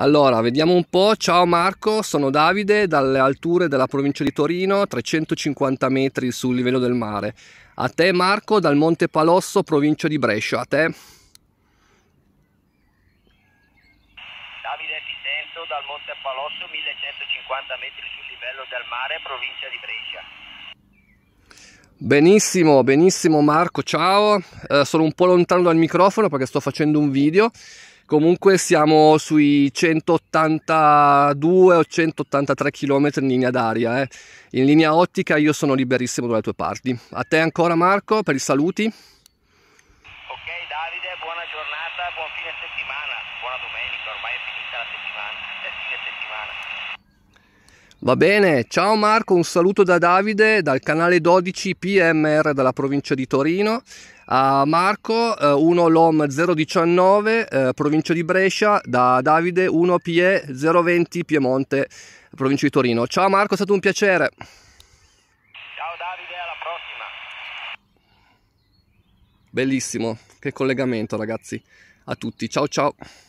Allora, vediamo un po'. Ciao Marco, sono Davide dalle alture della provincia di Torino, 350 metri sul livello del mare. A te Marco dal Monte Palosso, provincia di Brescia. A te. Davide, ti sento dal Monte Palosso, 1150 metri sul livello del mare, provincia di Brescia. Benissimo, benissimo Marco, ciao. Eh, sono un po' lontano dal microfono perché sto facendo un video comunque siamo sui 182 o 183 km in linea d'aria eh. in linea ottica io sono liberissimo dalle tue parti a te ancora Marco per i saluti ok Davide buona giornata buon fine settimana buona domenica ormai è finita la settimana è fine settimana va bene ciao Marco un saluto da Davide dal canale 12 PMR della provincia di Torino a Marco, eh, uno LOM 019, eh, provincia di Brescia, da Davide 1 PE 020 Piemonte, provincia di Torino. Ciao Marco, è stato un piacere. Ciao Davide, alla prossima. Bellissimo, che collegamento ragazzi, a tutti, ciao ciao.